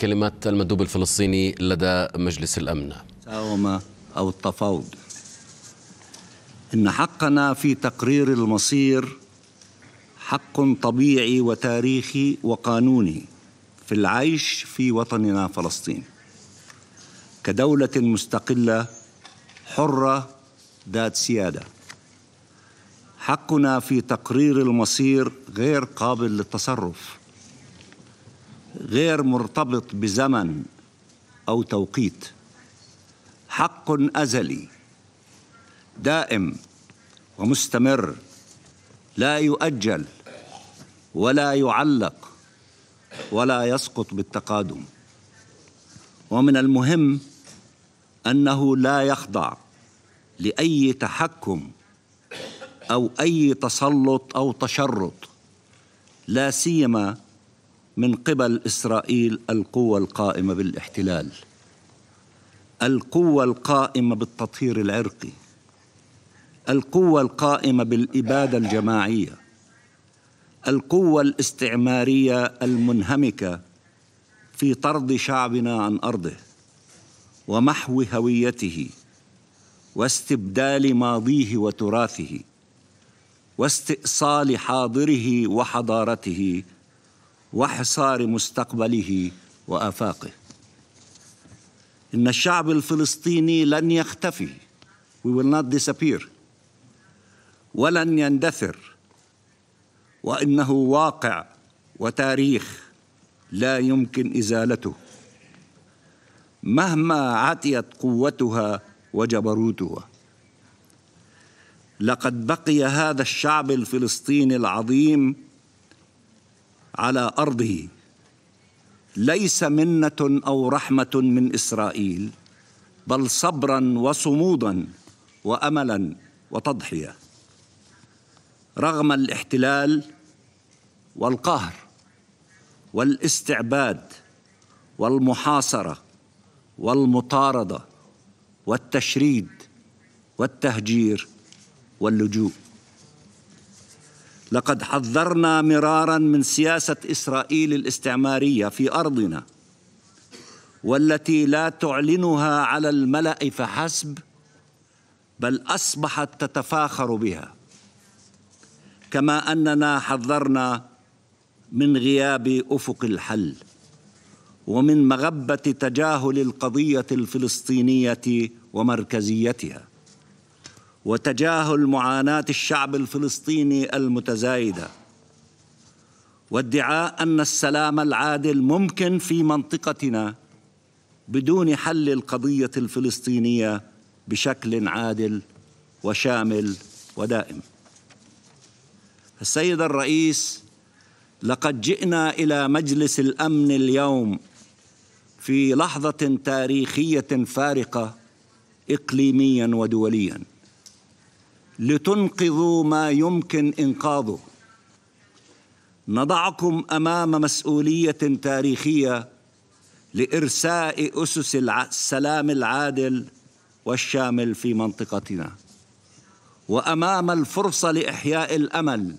كلمات المندوب الفلسطيني لدى مجلس الأمن المساومة أو التفاوض إن حقنا في تقرير المصير حق طبيعي وتاريخي وقانوني في العيش في وطننا فلسطين كدولة مستقلة حرة ذات سيادة حقنا في تقرير المصير غير قابل للتصرف غير مرتبط بزمن أو توقيت حق أزلي دائم ومستمر لا يؤجل ولا يعلق ولا يسقط بالتقادم ومن المهم انه لا يخضع لاي تحكم او اي تسلط او تشرط لا سيما من قبل اسرائيل القوه القائمه بالاحتلال القوه القائمه بالتطهير العرقي القوه القائمه بالاباده الجماعيه القوه الاستعماريه المنهمكه في طرد شعبنا عن ارضه ومحو هويته واستبدال ماضيه وتراثه واستئصال حاضره وحضارته وحصار مستقبله وآفاقه إن الشعب الفلسطيني لن يختفي we will not disappear ولن يندثر وإنه واقع وتاريخ لا يمكن إزالته مهما عتيت قوتها وجبروتها لقد بقي هذا الشعب الفلسطيني العظيم على أرضه ليس منة أو رحمة من إسرائيل بل صبرا وصمودا وأملا وتضحية رغم الاحتلال والقهر والاستعباد والمحاصرة والمطاردة والتشريد والتهجير واللجوء لقد حذرنا مرارا من سياسه اسرائيل الاستعماريه في ارضنا والتي لا تعلنها على الملا فحسب بل اصبحت تتفاخر بها كما اننا حذرنا من غياب افق الحل ومن مغبه تجاهل القضيه الفلسطينيه ومركزيتها وتجاهل معاناة الشعب الفلسطيني المتزايدة وادعاء أن السلام العادل ممكن في منطقتنا بدون حل القضية الفلسطينية بشكل عادل وشامل ودائم السيد الرئيس لقد جئنا إلى مجلس الأمن اليوم في لحظة تاريخية فارقة إقليميا ودوليا لتنقذوا ما يمكن انقاذه نضعكم امام مسؤوليه تاريخيه لارساء اسس السلام العادل والشامل في منطقتنا وامام الفرصه لاحياء الامل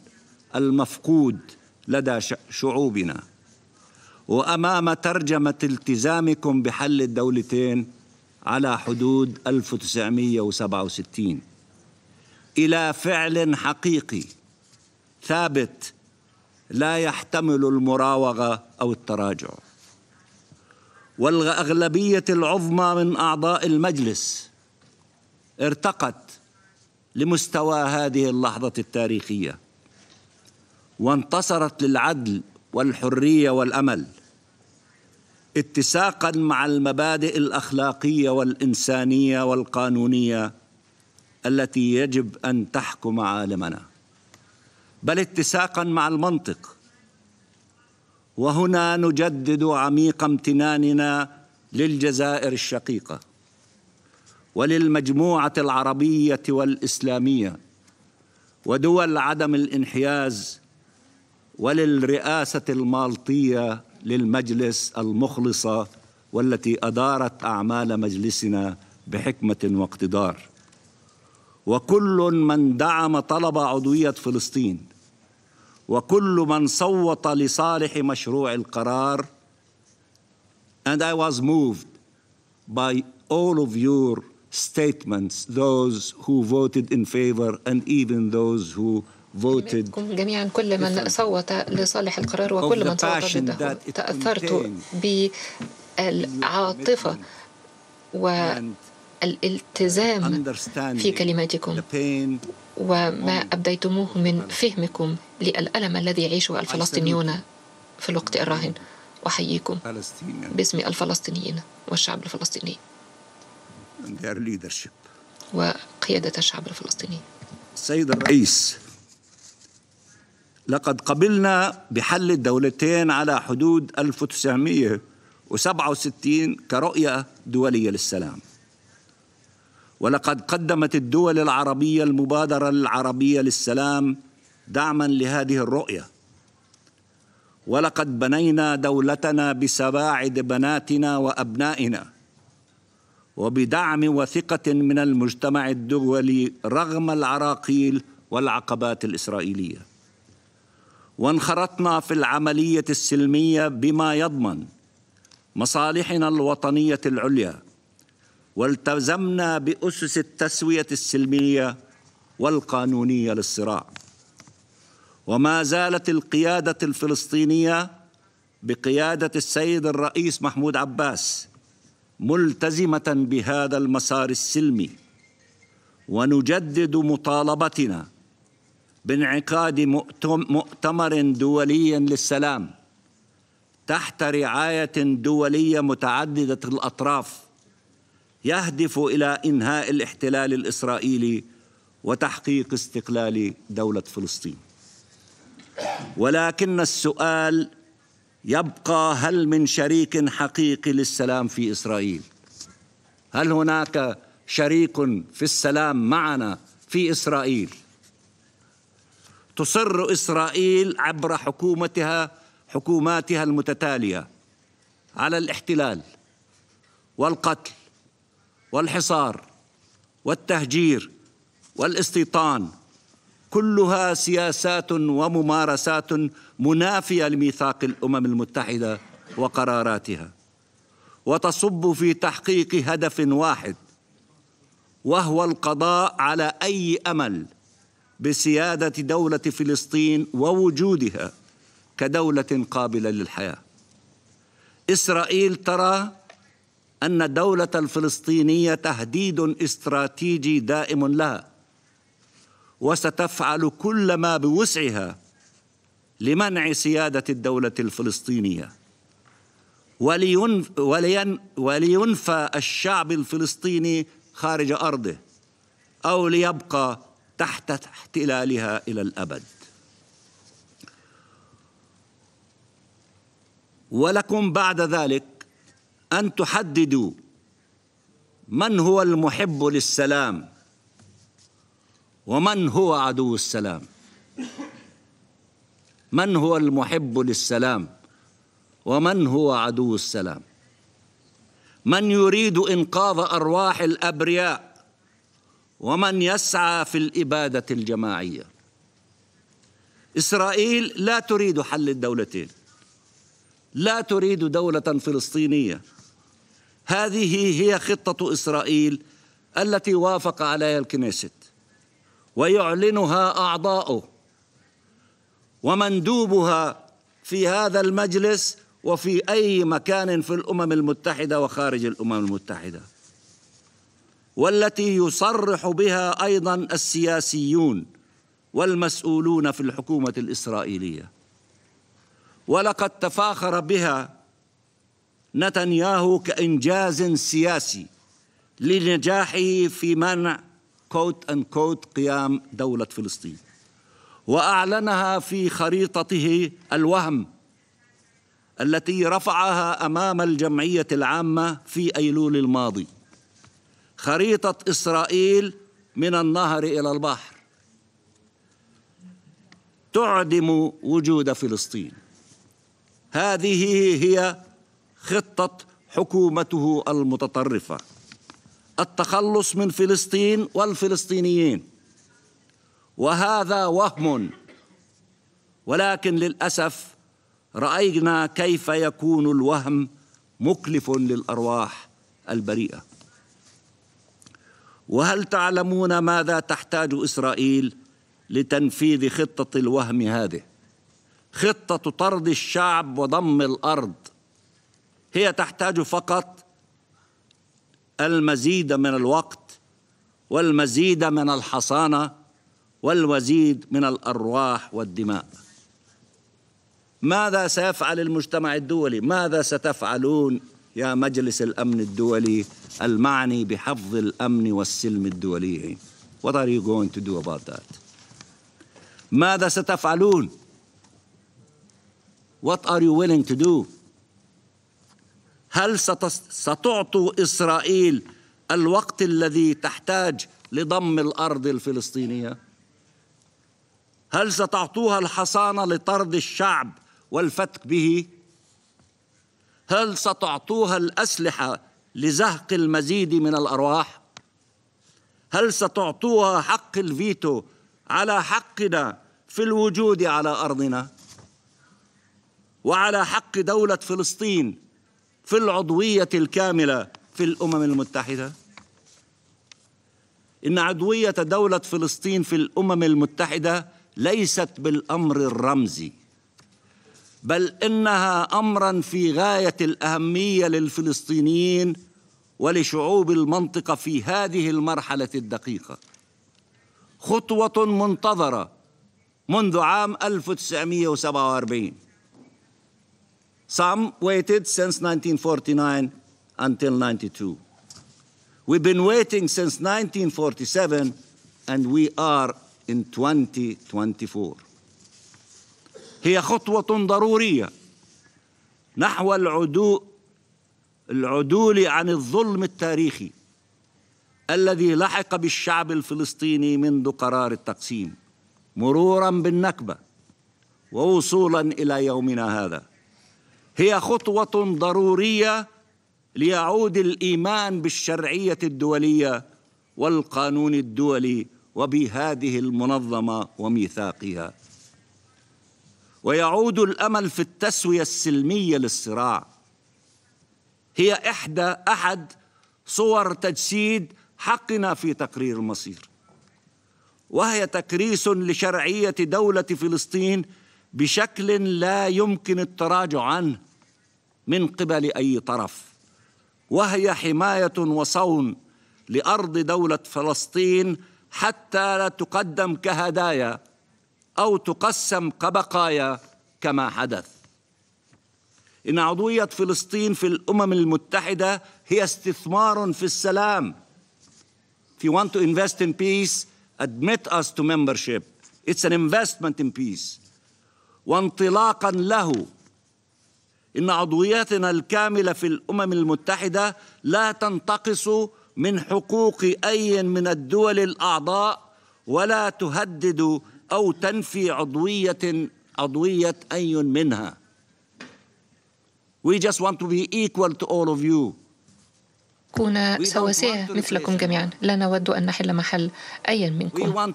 المفقود لدى شعوبنا وامام ترجمه التزامكم بحل الدولتين على حدود 1967 الى فعل حقيقي ثابت لا يحتمل المراوغه او التراجع والاغلبيه العظمى من اعضاء المجلس ارتقت لمستوى هذه اللحظه التاريخيه وانتصرت للعدل والحريه والامل اتساقا مع المبادئ الاخلاقيه والانسانيه والقانونيه التي يجب ان تحكم عالمنا بل اتساقا مع المنطق وهنا نجدد عميق امتناننا للجزائر الشقيقه وللمجموعه العربيه والاسلاميه ودول عدم الانحياز وللرئاسه المالطيه للمجلس المخلصه والتي ادارت اعمال مجلسنا بحكمه واقتدار وكل من دعم طلب عضوية فلسطين وكل من صوت لصالح مشروع القرار and I was moved by all of your statements those who voted in favor and even those who voted جميعا كل من صوت لصالح القرار وكل من صوت ضده تأثرت بالعاطفة و الالتزام في كلماتكم وما أبديتموه من فهمكم للألم الذي يعيشه الفلسطينيون في الوقت الراهن أحييكم باسم الفلسطينيين والشعب الفلسطيني وقيادة الشعب الفلسطيني سيد الرئيس لقد قبلنا بحل الدولتين على حدود 1967 كرؤية دولية للسلام ولقد قدمت الدول العربية المبادرة العربية للسلام دعما لهذه الرؤية ولقد بنينا دولتنا بسواعد بناتنا وأبنائنا وبدعم وثقة من المجتمع الدولي رغم العراقيل والعقبات الإسرائيلية وانخرطنا في العملية السلمية بما يضمن مصالحنا الوطنية العليا والتزمنا بأسس التسوية السلمية والقانونية للصراع وما زالت القيادة الفلسطينية بقيادة السيد الرئيس محمود عباس ملتزمة بهذا المسار السلمي ونجدد مطالبتنا بانعقاد مؤتمر دولي للسلام تحت رعاية دولية متعددة الأطراف يهدف الى انهاء الاحتلال الاسرائيلي وتحقيق استقلال دوله فلسطين ولكن السؤال يبقى هل من شريك حقيقي للسلام في اسرائيل هل هناك شريك في السلام معنا في اسرائيل تصر اسرائيل عبر حكومتها حكوماتها المتتاليه على الاحتلال والقتل والحصار والتهجير والاستيطان كلها سياسات وممارسات منافيه لميثاق الامم المتحده وقراراتها وتصب في تحقيق هدف واحد وهو القضاء على اي امل بسياده دوله فلسطين ووجودها كدوله قابله للحياه اسرائيل ترى ان الدوله الفلسطينيه تهديد استراتيجي دائم لها وستفعل كل ما بوسعها لمنع سياده الدوله الفلسطينيه ولين ولينفى الشعب الفلسطيني خارج ارضه او ليبقى تحت احتلالها الى الابد ولكم بعد ذلك أن تحددوا من هو المحب للسلام ومن هو عدو السلام من هو المحب للسلام ومن هو عدو السلام من يريد إنقاذ أرواح الأبرياء ومن يسعى في الإبادة الجماعية إسرائيل لا تريد حل الدولتين لا تريد دولة فلسطينية هذه هي خطة إسرائيل التي وافق عليها الكنيست ويعلنها أعضاؤه ومندوبها في هذا المجلس وفي أي مكان في الأمم المتحدة وخارج الأمم المتحدة والتي يصرح بها أيضا السياسيون والمسؤولون في الحكومة الإسرائيلية ولقد تفاخر بها نتنياهو كإنجاز سياسي لنجاحه في منع كوت أن كوت قيام دولة فلسطين وأعلنها في خريطته الوهم التي رفعها أمام الجمعية العامة في أيلول الماضي خريطة إسرائيل من النهر إلى البحر تعدم وجود فلسطين هذه هي خطة حكومته المتطرفة التخلص من فلسطين والفلسطينيين وهذا وهم ولكن للأسف رأينا كيف يكون الوهم مكلف للأرواح البريئة وهل تعلمون ماذا تحتاج إسرائيل لتنفيذ خطة الوهم هذه خطة طرد الشعب وضم الأرض هي تحتاج فقط المزيد من الوقت والمزيد من الحصانه والمزيد من الارواح والدماء ماذا سيفعل المجتمع الدولي ماذا ستفعلون يا مجلس الامن الدولي المعني بحفظ الامن والسلم الدولي What are you going to do about that? ماذا ستفعلون? What are you willing to do? هل ستعطوا إسرائيل الوقت الذي تحتاج لضم الأرض الفلسطينية؟ هل ستعطوها الحصانة لطرد الشعب والفتك به؟ هل ستعطوها الأسلحة لزهق المزيد من الأرواح؟ هل ستعطوها حق الفيتو على حقنا في الوجود على أرضنا؟ وعلى حق دولة فلسطين في العضوية الكاملة في الأمم المتحدة؟ إن عضوية دولة فلسطين في الأمم المتحدة ليست بالأمر الرمزي بل إنها أمرا في غاية الأهمية للفلسطينيين ولشعوب المنطقة في هذه المرحلة الدقيقة خطوة منتظرة منذ عام 1947 Some waited since 1949 until 92. We've been waiting since 1947 and we are in 2024. هي خطوة ضرورية نحو العدو العدول عن الظلم التاريخي الذي لحق بالشعب الفلسطيني منذ قرار التقسيم مرورا بالنكبة ووصولا إلى يومنا هذا هي خطوة ضرورية ليعود الإيمان بالشرعية الدولية والقانون الدولي وبهذه المنظمة وميثاقها ويعود الأمل في التسوية السلمية للصراع هي إحدى أحد صور تجسيد حقنا في تقرير المصير وهي تكريس لشرعية دولة فلسطين بشكل لا يمكن التراجع عنه من قبل اي طرف وهي حمايه وصون لارض دوله فلسطين حتى لا تقدم كهدايا او تقسم كبقايا كما حدث ان عضويه فلسطين في الامم المتحده هي استثمار في السلام If you want to invest in peace, admit us to membership. It's an investment in peace. وانطلاقا له ان عضويتنا الكامله في الامم المتحده لا تنتقص من حقوق اي من الدول الاعضاء ولا تهدد او تنفي عضويه عضويه اي منها We just want to be equal to all of you. كون سواسية مثلكم جميعا لا نود أن نحل محل أي منكم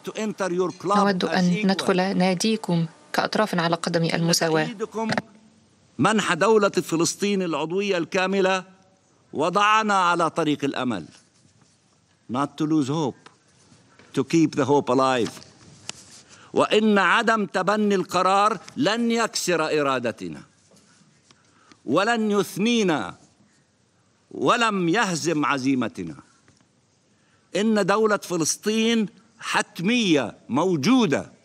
نود أن ندخل ناديكم كأطراف على قدم المساواة منح دولة فلسطين العضوية الكاملة وضعنا على طريق الأمل not to lose hope to keep the hope alive وإن عدم تبني القرار لن يكسر إرادتنا ولن يثنينا ولم يهزم عزيمتنا إن دولة فلسطين حتمية موجودة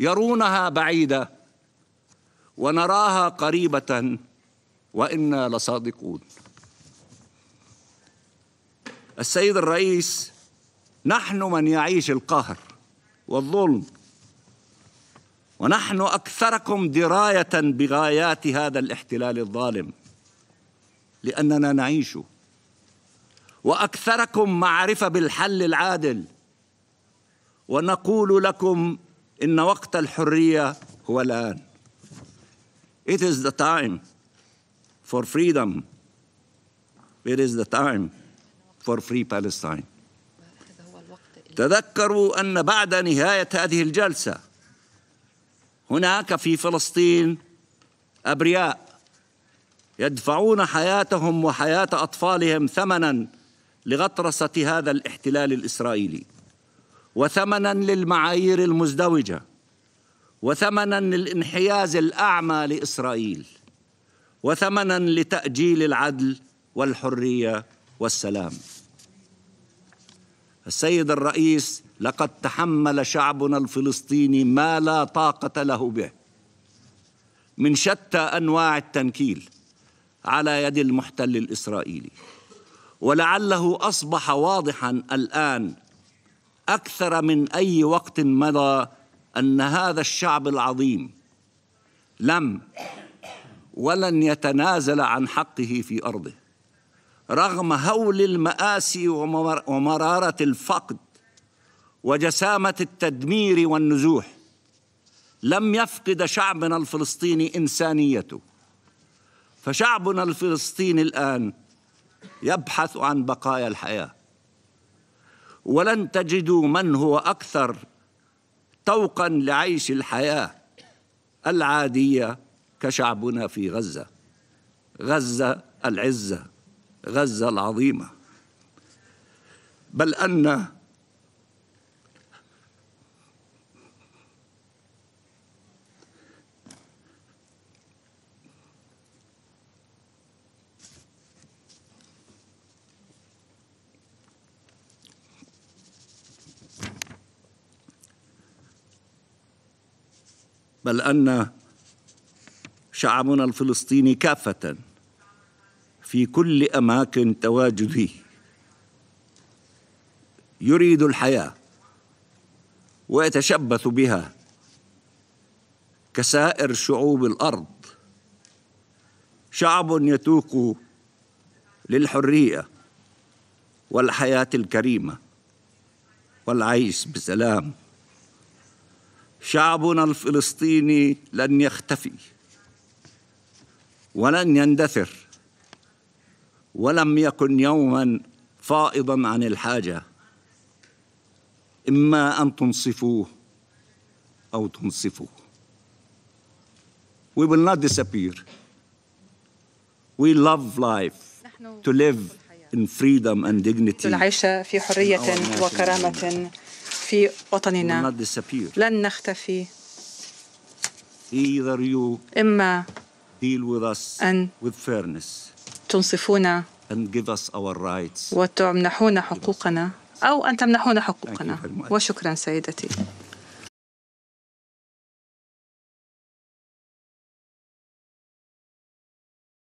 يرونها بعيده ونراها قريبه وانا لصادقون السيد الرئيس نحن من يعيش القهر والظلم ونحن اكثركم درايه بغايات هذا الاحتلال الظالم لاننا نعيشه واكثركم معرفه بالحل العادل ونقول لكم إن وقت الحرية هو الآن. It is the time for freedom. It is the time for free Palestine. تذكروا أن بعد نهاية هذه الجلسة هناك في فلسطين أبرياء يدفعون حياتهم وحياة أطفالهم ثمنا لغطرسة هذا الاحتلال الإسرائيلي وثمنا للمعايير المزدوجه وثمنا للانحياز الاعمى لاسرائيل وثمنا لتاجيل العدل والحريه والسلام السيد الرئيس لقد تحمل شعبنا الفلسطيني ما لا طاقه له به من شتى انواع التنكيل على يد المحتل الاسرائيلي ولعله اصبح واضحا الان اكثر من اي وقت مضى ان هذا الشعب العظيم لم ولن يتنازل عن حقه في ارضه رغم هول الماسي ومراره الفقد وجسامه التدمير والنزوح لم يفقد شعبنا الفلسطيني انسانيته فشعبنا الفلسطيني الان يبحث عن بقايا الحياه ولن تجدوا من هو اكثر طوقا لعيش الحياه العاديه كشعبنا في غزه غزه العزه غزه العظيمه بل ان بل ان شعبنا الفلسطيني كافه في كل اماكن تواجده يريد الحياه ويتشبث بها كسائر شعوب الارض شعب يتوق للحريه والحياه الكريمه والعيش بسلام شعبنا الفلسطيني لن يختفي ولن يندثر ولم يكن يوما فائضا عن الحاجه اما ان تنصفوه او تنصفوه we will not disappear we love life to live in freedom and dignity العيش في حريه وكرامه في وطننا لن نختفي إما أن تنصفونا وتمنحونا حقوقنا أو أن تمنحونا حقوقنا وشكرا سيدتي